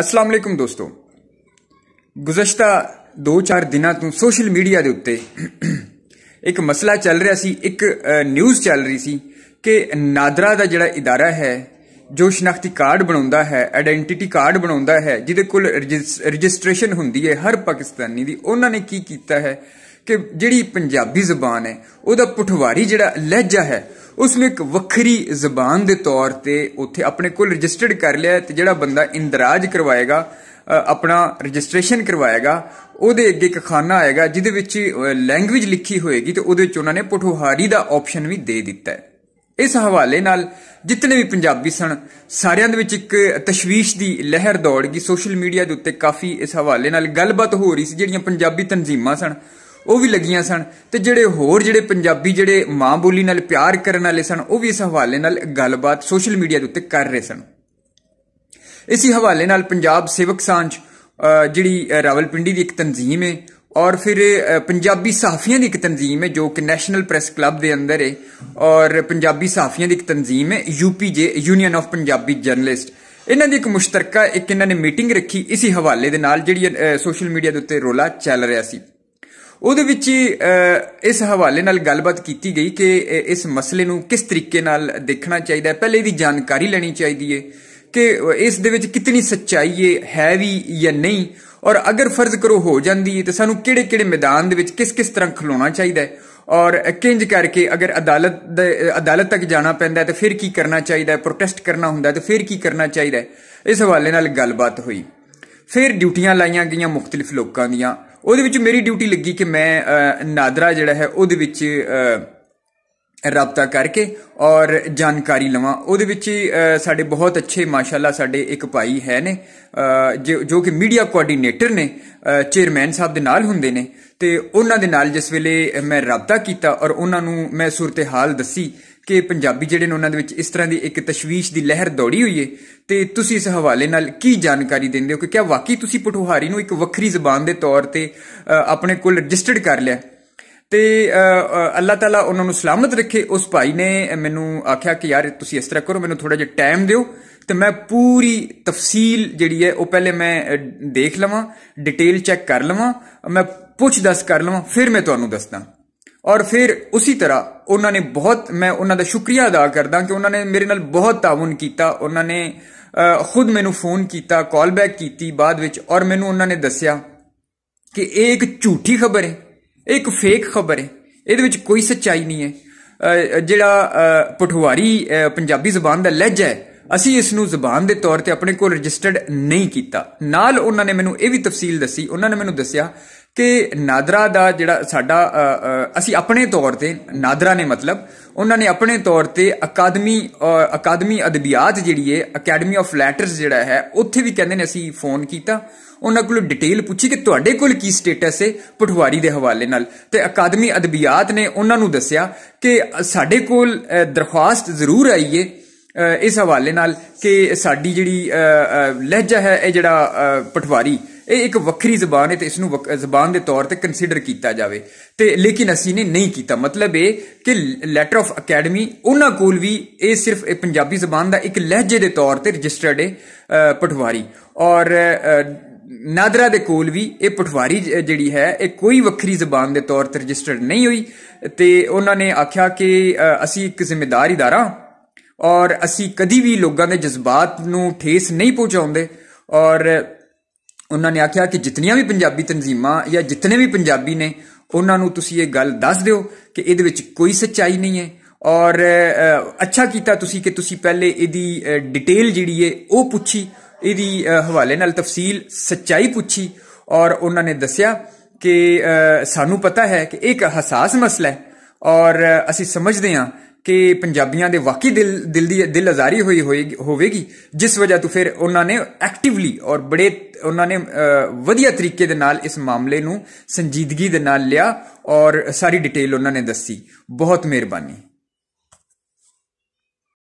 ਅਸਲਾਮ ਅਲੈਕੁਮ ਦੋਸਤੋ ਗੁਜ਼ਸ਼ਤਾ 2-4 ਦਿਨਾਂ ਤੋਂ ਸੋਸ਼ਲ ਮੀਡੀਆ ਦੇ ਉੱਤੇ ਇੱਕ ਮਸਲਾ ਚੱਲ ਰਿਹਾ ਸੀ ਇੱਕ ਨਿਊਜ਼ ਚੱਲ ਰਹੀ ਸੀ ਕਿ ਨਾਦਰਾ ਦਾ ਜਿਹੜਾ ਇਦਾਰਾ ਹੈ ਜੋ ਸ਼ਨਾਖਤੀ ਕਾਰਡ ਬਣਾਉਂਦਾ ਹੈ ਆਇਡੈਂਟੀਟੀ ਕਾਰਡ ਬਣਾਉਂਦਾ ਹੈ ਜਿਹਦੇ ਕੋਲ ਰਜਿਸਟ੍ਰੇਸ਼ਨ ਹੁੰਦੀ ਹੈ ਹਰ ਪਾਕਿਸਤਾਨੀ ਦੀ ਉਹਨਾਂ ਨੇ ਕੀ ਕੀਤਾ ਹੈ ਕਿ ਜਿਹੜੀ ਪੰਜਾਬੀ ਜ਼ਬਾਨ ਹੈ ਉਹਦਾ ਪੁਠਵਾਰੀ ਜਿਹੜਾ ਲਹਿਜਾ ਹੈ ਉਸ ਨੂੰ ਇੱਕ ਵੱਖਰੀ ਜ਼ਬਾਨ ਦੇ ਤੌਰ ਤੇ ਉੱਥੇ ਆਪਣੇ ਕੋਲ ਰਜਿਸਟਰਡ ਕਰ ਲਿਆ ਤੇ ਜਿਹੜਾ ਬੰਦਾ ਇੰਦਰਾਜ ਕਰਵਾਏਗਾ ਆਪਣਾ ਰਜਿਸਟ੍ਰੇਸ਼ਨ ਕਰਵਾਏਗਾ ਉਹਦੇ ਅੱਗੇ ਇੱਕ ਖਾਨਾ ਆਏਗਾ ਜਿਹਦੇ ਵਿੱਚ ਲੈਂਗੁਏਜ ਲਿਖੀ ਹੋਏਗੀ ਤੇ ਉਹਦੇ ਵਿੱਚ ਉਹਨਾਂ ਨੇ ਪੁਠਵਾਰੀ ਦਾ ਆਪਸ਼ਨ ਵੀ ਦੇ ਦਿੱਤਾ ਹੈ ਇਸ ਹਵਾਲੇ ਨਾਲ ਜਿੰਨੇ ਵੀ ਪੰਜਾਬੀ ਸਨ ਸਾਰਿਆਂ ਦੇ ਵਿੱਚ ਇੱਕ ਤਸ਼ਵੀਸ਼ ਦੀ ਲਹਿਰ ਦੌੜ ਗਈ ਸੋਸ਼ਲ ਮੀਡੀਆ ਦੇ ਉੱਤੇ ਕਾਫੀ ਇਸ ਹਵਾਲੇ ਨਾਲ ਗੱਲਬਾਤ ਹੋ ਰਹੀ ਸੀ ਜਿਹੜੀਆਂ ਪੰਜਾਬੀ ਤਨਜ਼ੀਮਾਂ ਸਨ ਉਹ ਵੀ ਲੱਗੀਆਂ ਸਨ ਤੇ ਜਿਹੜੇ ਹੋਰ ਜਿਹੜੇ ਪੰਜਾਬੀ ਜਿਹੜੇ ਮਾਂ ਬੋਲੀ ਨਾਲ ਪਿਆਰ ਕਰਨ ਵਾਲੇ ਸਨ ਉਹ ਵੀ ਇਸ ਹਵਾਲੇ ਨਾਲ ਗੱਲਬਾਤ ਸੋਸ਼ਲ ਮੀਡੀਆ ਦੇ ਉੱਤੇ ਕਰ ਰਹੇ ਸਨ ਇਸੇ ਹਵਾਲੇ ਨਾਲ ਪੰਜਾਬ ਸੇਵਕ ਸਾਂਝ ਜਿਹੜੀ ਰਾਵਲਪਿੰਡੀ ਦੀ ਇੱਕ ਤਨਜ਼ੀਮ ਹੈ ਔਰ ਫਿਰ ਪੰਜਾਬੀ ਸਾਫੀਆਂ ਦੀ ਇੱਕ ਤਨਜ਼ੀਮ ਹੈ ਜੋ ਕਿ ਨੈਸ਼ਨਲ ਪ੍ਰੈਸ ਕਲੱਬ ਦੇ ਅੰਦਰ ਹੈ ਔਰ ਪੰਜਾਬੀ ਸਾਫੀਆਂ ਦੀ ਇੱਕ ਤਨਜ਼ੀਮ ਹੈ UPJ union of Punjabi journalist ਇਹਨਾਂ ਦੀ ਇੱਕ ਮੁਸ਼ਤਰਕਾ ਇੱਕ ਇਹਨਾਂ ਨੇ ਮੀਟਿੰਗ ਰੱਖੀ ਇਸੇ ਹਵਾਲੇ ਦੇ ਨਾਲ ਜਿਹੜੀ ਸੋਸ਼ਲ ਮੀਡੀਆ ਦੇ ਉੱਤੇ ਰੋਲਾ ਚੱਲ ਰਿਹਾ ਸੀ ਉਹਦੇ ਵਿੱਚ ਇਸ ਹਵਾਲੇ ਨਾਲ ਗੱਲਬਾਤ ਕੀਤੀ ਗਈ ਕਿ ਇਸ ਮਸਲੇ ਨੂੰ ਕਿਸ ਤਰੀਕੇ ਨਾਲ ਦੇਖਣਾ ਚਾਹੀਦਾ ਹੈ ਪਹਿਲੇ ਦੀ ਜਾਣਕਾਰੀ ਲੈਣੀ ਚਾਹੀਦੀ ਹੈ ਕਿ ਇਸ ਦੇ ਵਿੱਚ ਕਿੰਨੀ ਸੱਚਾਈ ਹੈ ਵੀ ਜਾਂ ਨਹੀਂ ਔਰ ਅਗਰ ਫਰਜ਼ ਕਰੋ ਹੋ ਜਾਂਦੀ ਹੈ ਤਾਂ ਸਾਨੂੰ ਕਿਹੜੇ-ਕਿਹੜੇ ਮੈਦਾਨ ਦੇ ਵਿੱਚ ਕਿਸ-ਕਿਸ ਤਰ੍ਹਾਂ ਖਲੋਣਾ ਚਾਹੀਦਾ ਹੈ ਔਰ ਕਿੰਜ ਕਰਕੇ ਅਗਰ ਅਦਾਲਤ ਅਦਾਲਤ ਤੱਕ ਜਾਣਾ ਪੈਂਦਾ ਤਾਂ ਫਿਰ ਕੀ ਕਰਨਾ ਚਾਹੀਦਾ ਹੈ ਪ੍ਰੋਟੈਸਟ ਕਰਨਾ ਹੁੰਦਾ ਤਾਂ ਫਿਰ ਕੀ ਕਰਨਾ ਚਾਹੀਦਾ ਹੈ ਇਸ ਹਵਾਲੇ ਨਾਲ ਗੱਲਬਾਤ ਹੋਈ ਫਿਰ ਡਿਊਟੀਆਂ ਲਾਈਆਂ ਗਈਆਂ ਮੁxtਲਿਫ ਲੋਕਾਂ ਦੀਆਂ ਉਹਦੇ ਵਿੱਚ ਮੇਰੀ ਡਿਊਟੀ ਲੱਗੀ ਕਿ ਮੈਂ ਨਾਦਰਾ ਜਿਹੜਾ ਹੈ ਉਹਦੇ ਵਿੱਚ ਰਾਬਤਾ ਕਰਕੇ ਔਰ ਜਾਣਕਾਰੀ ਲਵਾਂ ਉਹਦੇ ਵਿੱਚ ਸਾਡੇ ਬਹੁਤ ਅੱਛੇ ਮਾਸ਼ਾਅੱਲਾ ਸਾਡੇ ਇੱਕ ਭਾਈ ਹੈ ਨੇ ਜੋ ਕਿ ਮੀਡੀਆ ਕੋਆਰਡੀਨੇਟਰ ਨੇ ਚੇਅਰਮੈਨ ਸਾਹਿਬ ਦੇ ਨਾਲ ਹੁੰਦੇ ਨੇ ਤੇ ਉਹਨਾਂ ਦੇ ਨਾਲ ਜਿਸ ਵੇਲੇ ਮੈਂ ਰਾਬਤਾ ਕੀਤਾ ਔਰ ਉਹਨਾਂ ਨੂੰ ਮੈਂ ਸੂਰਤ-ਹਾਲ ਦੱਸੀ ਕਿ ਪੰਜਾਬੀ ਜਿਹੜੇ ਨੇ ਉਹਨਾਂ ਦੇ ਵਿੱਚ ਇਸ ਤਰ੍ਹਾਂ ਦੀ ਇੱਕ ਤਸ਼ਵੀਸ਼ ਦੀ ਲਹਿਰ ਦੌੜੀ ਹੋਈ ਹੈ ਤੇ ਤੁਸੀਂ ਇਸ ਹਵਾਲੇ ਨਾਲ ਕੀ ਜਾਣਕਾਰੀ ਦਿੰਦੇ ਹੋ ਕਿ ਕਿਆ ਵਾਕਈ ਤੁਸੀਂ ਪਟੋਹਾਰੀ ਨੂੰ ਇੱਕ ਵੱਖਰੀ ਜ਼ਬਾਨ ਦੇ ਤੌਰ ਤੇ ਆਪਣੇ ਕੋਲ ਰਜਿਸਟਰਡ ਕਰ ਲਿਆ ਤੇ ਅੱਲਾਹ ਤਾਲਾ ਉਹਨਾਂ ਨੂੰ ਸਲਾਮਤ ਰੱਖੇ ਉਸ ਭਾਈ ਨੇ ਮੈਨੂੰ ਆਖਿਆ ਕਿ ਯਾਰ ਤੁਸੀਂ ਇਸ ਤਰ੍ਹਾਂ ਕਰੋ ਮੈਨੂੰ ਥੋੜਾ ਜਿਹਾ ਟਾਈਮ ਦਿਓ ਤੇ ਮੈਂ ਪੂਰੀ ਤਫਸੀਲ ਜਿਹੜੀ ਹੈ ਉਹ ਪਹਿਲੇ ਮੈਂ ਦੇਖ ਲਵਾਂ ਡਿਟੇਲ ਚੈੱਕ ਕਰ ਲਵਾਂ ਮੈਂ ਪੁੱਛ ਦੱਸ ਕਰ ਲਵਾਂ ਫਿਰ ਮੈਂ ਤੁਹਾਨੂੰ ਦੱਸਦਾ ਔਰ ਫਿਰ ਉਸੇ ਤਰ੍ਹਾਂ ਉਹਨਾਂ ਨੇ ਬਹੁਤ ਮੈਂ ਉਹਨਾਂ ਦਾ ਸ਼ੁਕਰੀਆ ਅਦਾ ਕਰਦਾ ਕਿ ਉਹਨਾਂ ਨੇ ਮੇਰੇ ਨਾਲ ਬਹੁਤ ਤਾਵਨ ਕੀਤਾ ਉਹਨਾਂ ਨੇ ਖੁਦ ਮੈਨੂੰ ਫੋਨ ਕੀਤਾ ਕਾਲ ਬੈਕ ਕੀਤੀ ਬਾਅਦ ਵਿੱਚ ਔਰ ਮੈਨੂੰ ਉਹਨਾਂ ਨੇ ਦੱਸਿਆ ਕਿ ਇਹ ਇੱਕ ਝੂਠੀ ਖਬਰ ਹੈ ਇੱਕ ਫੇਕ ਖਬਰ ਹੈ ਇਹਦੇ ਵਿੱਚ ਕੋਈ ਸੱਚਾਈ ਨਹੀਂ ਹੈ ਜਿਹੜਾ ਪਠਵਾਰੀ ਪੰਜਾਬੀ ਜ਼ਬਾਨ ਦਾ ਲਹਿਜਾ ਹੈ ਅਸੀਂ ਇਸ ਨੂੰ ਜ਼ਬਾਨ ਦੇ ਤੌਰ ਤੇ ਆਪਣੇ ਕੋਲ ਰਜਿਸਟਰਡ ਨਹੀਂ ਕੀਤਾ ਨਾਲ ਉਹਨਾਂ ਨੇ ਮੈਨੂੰ ਇਹ ਵੀ ਤਫਸੀਲ ਦੱਸੀ ਉਹਨਾਂ ਨੇ ਮੈਨੂੰ ਦੱਸਿਆ ਤੇ ਨਾਦਰਾ ਦਾ ਜਿਹੜਾ ਸਾਡਾ ਅਸੀਂ ਆਪਣੇ ਤੌਰ ਤੇ ਨਾਦਰਾ ਨੇ ਮਤਲਬ ਉਹਨਾਂ ਨੇ ਆਪਣੇ ਤੌਰ ਤੇ ਅਕਾਦਮੀ ਅਕਾਦਮੀ ਅਦਬਿਆਤ ਜਿਹੜੀ ਹੈ ਅਕੈਡਮੀ ਆਫ ਲੈਟਰਸ ਜਿਹੜਾ ਹੈ ਉੱਥੇ ਵੀ ਕਹਿੰਦੇ ਨੇ ਅਸੀਂ ਫੋਨ ਕੀਤਾ ਉਹਨਾਂ ਕੋਲ ਡਿਟੇਲ ਪੁੱਛੀ ਕਿ ਤੁਹਾਡੇ ਕੋਲ ਕੀ ਸਟੇਟਸ ਹੈ ਪਟਵਾਰੀ ਦੇ ਹਵਾਲੇ ਨਾਲ ਤੇ ਅਕਾਦਮੀ ਅਦਬਿਆਤ ਨੇ ਉਹਨਾਂ ਨੂੰ ਦੱਸਿਆ ਕਿ ਸਾਡੇ ਕੋਲ ਦਰਖਾਸਤ ਜ਼ਰੂਰ ਆਈ ਹੈ ਇਸ ਹਵਾਲੇ ਨਾਲ ਕਿ ਸਾਡੀ ਜਿਹੜੀ ਲਹਿਜਾ ਹੈ ਇਹ ਜਿਹੜਾ ਪਟਵਾਰੀ ਇਹ ਇੱਕ ਵੱਖਰੀ ਜ਼ਬਾਨ ਹੈ ਤੇ ਇਸ ਨੂੰ ਜ਼ਬਾਨ ਦੇ ਤੌਰ ਤੇ ਕਨਸੀਡਰ ਕੀਤਾ ਜਾਵੇ ਤੇ ਲੇਕਿਨ ਅਸੀਂ ਨੇ ਨਹੀਂ ਕੀਤਾ ਮਤਲਬ ਇਹ ਕਿ ਲੈਟਰ ਆਫ ਅਕੈਡਮੀ ਉਹਨਾਂ ਕੋਲ ਵੀ ਇਹ ਸਿਰਫ ਇਹ ਪੰਜਾਬੀ ਜ਼ਬਾਨ ਦਾ ਇੱਕ ਲਹਿਜੇ ਦੇ ਤੌਰ ਤੇ ਰਜਿਸਟਰਡ ਹੈ ਪਟਵਾਰੀ ਔਰ ਨਾਦਰਾ ਦੇ ਕੋਲ ਵੀ ਇਹ ਪਟਵਾਰੀ ਜਿਹੜੀ ਹੈ ਇਹ ਕੋਈ ਵੱਖਰੀ ਜ਼ਬਾਨ ਦੇ ਤੌਰ ਤੇ ਰਜਿਸਟਰਡ ਨਹੀਂ ਹੋਈ ਤੇ ਉਹਨਾਂ ਨੇ ਆਖਿਆ ਕਿ ਅਸੀਂ ਇੱਕ ਜ਼ਿੰਮੇਵਾਰ ਇਦਾਰਾ ਔਰ ਅਸੀਂ ਕਦੀ ਵੀ ਲੋਕਾਂ ਦੇ ਜਜ਼ਬਾਤ ਨੂੰ ਠੇਸ ਨਹੀਂ ਪਹੁੰਚਾਉਂਦੇ ਔਰ ਉਹਨਾਂ ਨੇ ਆਖਿਆ ਕਿ ਜਿੰਨੀਆਂ ਵੀ ਪੰਜਾਬੀ ਤਨਜ਼ੀਮਾਂ ਜਾਂ ਜਿੰਨੇ ਵੀ ਪੰਜਾਬੀ ਨੇ ਉਹਨਾਂ ਨੂੰ ਤੁਸੀਂ ਇਹ ਗੱਲ ਦੱਸ ਦਿਓ ਕਿ ਇਹਦੇ ਵਿੱਚ ਕੋਈ ਸੱਚਾਈ ਨਹੀਂ ਹੈ ਔਰ ਅੱਛਾ ਕੀਤਾ ਤੁਸੀਂ ਕਿ ਤੁਸੀਂ ਪਹਿਲੇ ਇਹਦੀ ਡਿਟੇਲ ਜਿਹੜੀ ਹੈ ਉਹ ਪੁੱਛੀ ਇਹਦੀ ਹਵਾਲੇ ਨਾਲ ਤਫਸੀਲ ਸੱਚਾਈ ਪੁੱਛੀ ਔਰ ਉਹਨਾਂ ਨੇ ਦੱਸਿਆ ਕਿ ਸਾਨੂੰ ਪਤਾ ਹੈ ਕਿ ਇੱਕ ਹਸਾਸ ਮਸਲਾ ਹੈ ਔਰ ਅਸੀਂ ਸਮਝਦੇ ਹਾਂ ਕਿ ਪੰਜਾਬੀਆਂ ਦੇ ਵਾਕਈ ਦਿਲ ਦਿਲ ਦੀ ਦਿਲ ਅਜ਼ਾਰੀ ਹੋਈ ਹੋਵੇਗੀ ਜਿਸ ਵਜ੍ਹਾ ਤੋਂ ਫਿਰ ਉਹਨਾਂ ਨੇ ਐਕਟਿਵਲੀ ਔਰ ਬੜੇ ਉਹਨਾਂ ਨੇ ਵਧੀਆ ਤਰੀਕੇ ਦੇ ਨਾਲ ਇਸ ਮਾਮਲੇ ਨੂੰ ਸੰਜੀਦਗੀ ਦੇ ਨਾਲ ਲਿਆ ਔਰ ਸਾਰੀ ਡਿਟੇਲ ਉਹਨਾਂ ਨੇ ਦੱਸੀ ਬਹੁਤ ਮਿਹਰਬਾਨੀ